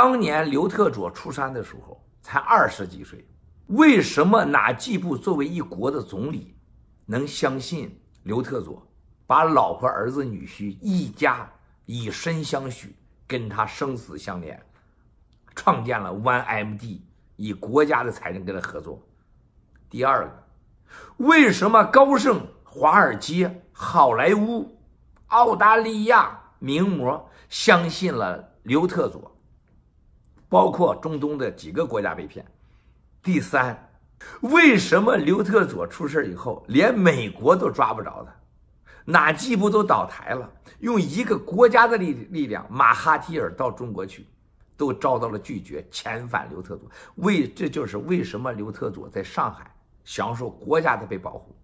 当年刘特佐出山的时候才二十几岁，为什么哪季部作为一国的总理，能相信刘特佐，把老婆、儿子、女婿一家以身相许，跟他生死相连，创建了 OneMD，以国家的财政跟他合作。第二个，为什么高盛、华尔街、好莱坞、澳大利亚名模相信了刘特佐？包括中东的几个国家被骗。第三，为什么刘特佐出事以后，连美国都抓不着他？哪几部都倒台了？用一个国家的力力量，马哈提尔到中国去，都遭到了拒绝，遣返刘特佐。为这就是为什么刘特佐在上海享受国家的被保护。